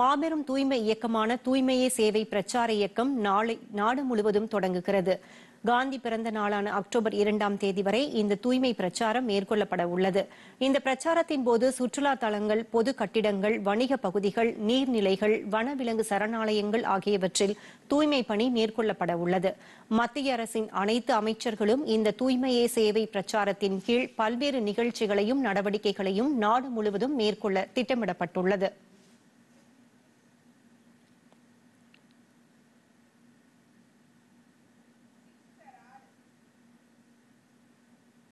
மாபெரும் தூய்மை இயக்கமான தூய்மையே சேவை பிரச்சார இயக்கம் நாளை நாடு முழுவதும் தொடங்குகிறது காந்தி பிறந்த நாளான அக்டோபர் இரண்டாம் தேதி வரை இந்த தூய்மை பிரச்சாரம் மேற்கொள்ளப்பட உள்ளது இந்த பிரச்சாரத்தின் போது சுற்றுலா தலங்கள் பொது கட்டிடங்கள் வணிக பகுதிகள் நீர்நிலைகள் வனவிலங்கு சரணாலயங்கள் ஆகியவற்றில் தூய்மை பணி மேற்கொள்ளப்பட உள்ளது மத்திய அரசின் அனைத்து அமைச்சர்களும் இந்த தூய்மையே சேவை பிரச்சாரத்தின் கீழ் பல்வேறு நிகழ்ச்சிகளையும் நடவடிக்கைகளையும் நாடு முழுவதும் மேற்கொள்ள திட்டமிடப்பட்டுள்ளது